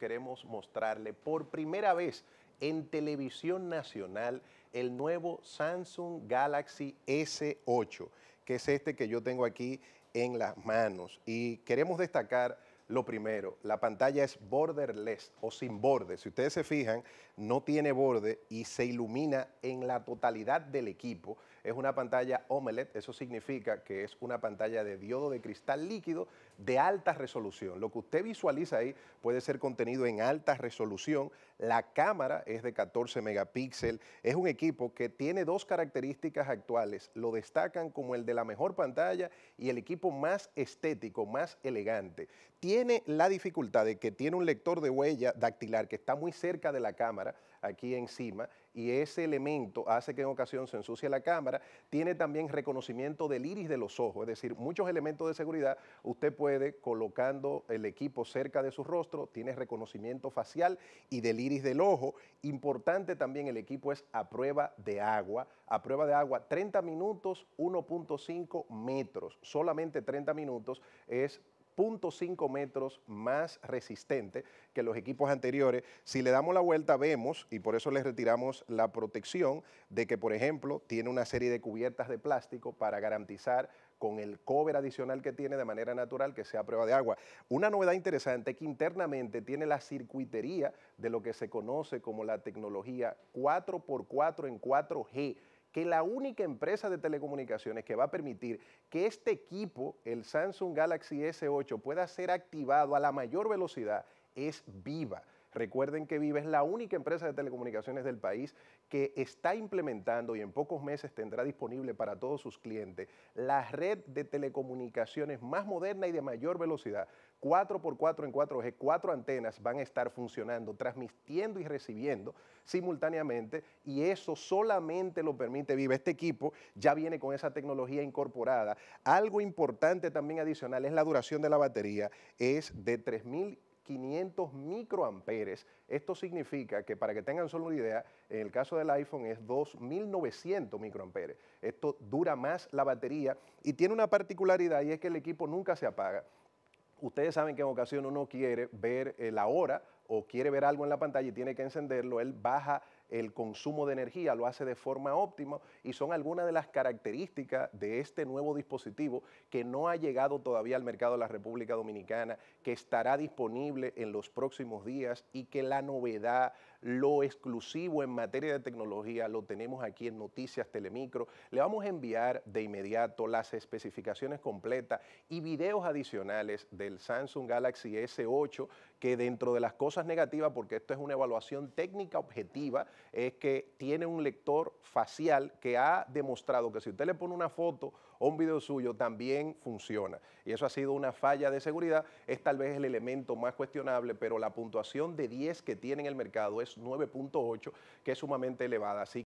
queremos mostrarle por primera vez en televisión nacional el nuevo Samsung Galaxy S8, que es este que yo tengo aquí en las manos. Y queremos destacar lo primero, la pantalla es borderless o sin borde. Si ustedes se fijan, no tiene borde y se ilumina en la totalidad del equipo es una pantalla omelet, eso significa que es una pantalla de diodo de cristal líquido de alta resolución. Lo que usted visualiza ahí puede ser contenido en alta resolución, la cámara es de 14 megapíxeles, es un equipo que tiene dos características actuales, lo destacan como el de la mejor pantalla y el equipo más estético, más elegante. Tiene la dificultad de que tiene un lector de huella dactilar que está muy cerca de la cámara, aquí encima y ese elemento hace que en ocasión se ensucie la cámara. Tiene también reconocimiento del iris de los ojos, es decir, muchos elementos de seguridad usted puede colocando el equipo cerca de su rostro, tiene reconocimiento facial y del iris del ojo. Importante también el equipo es a prueba de agua, a prueba de agua 30 minutos, 1.5 metros, solamente 30 minutos es .5 metros más resistente que los equipos anteriores. Si le damos la vuelta vemos, y por eso les retiramos la protección, de que por ejemplo tiene una serie de cubiertas de plástico para garantizar con el cover adicional que tiene de manera natural que sea prueba de agua. Una novedad interesante es que internamente tiene la circuitería de lo que se conoce como la tecnología 4x4 en 4G que la única empresa de telecomunicaciones que va a permitir que este equipo, el Samsung Galaxy S8, pueda ser activado a la mayor velocidad es Viva. Recuerden que Vive es la única empresa de telecomunicaciones del país que está implementando y en pocos meses tendrá disponible para todos sus clientes la red de telecomunicaciones más moderna y de mayor velocidad. 4x4 en 4G, cuatro antenas van a estar funcionando, transmitiendo y recibiendo simultáneamente y eso solamente lo permite Vive. Este equipo ya viene con esa tecnología incorporada. Algo importante también adicional es la duración de la batería, es de 3.000 500 microamperes. Esto significa que, para que tengan solo una idea, en el caso del iPhone es 2.900 microamperes. Esto dura más la batería y tiene una particularidad y es que el equipo nunca se apaga. Ustedes saben que en ocasión uno quiere ver eh, la hora o quiere ver algo en la pantalla y tiene que encenderlo, él baja el consumo de energía lo hace de forma óptima y son algunas de las características de este nuevo dispositivo que no ha llegado todavía al mercado de la República Dominicana, que estará disponible en los próximos días y que la novedad, lo exclusivo en materia de tecnología lo tenemos aquí en Noticias Telemicro. Le vamos a enviar de inmediato las especificaciones completas y videos adicionales del Samsung Galaxy S8 que dentro de las cosas negativas, porque esto es una evaluación técnica objetiva, es que tiene un lector facial que ha demostrado que si usted le pone una foto o un video suyo, también funciona. Y eso ha sido una falla de seguridad, es tal vez el elemento más cuestionable, pero la puntuación de 10 que tiene en el mercado es 9.8, que es sumamente elevada. Así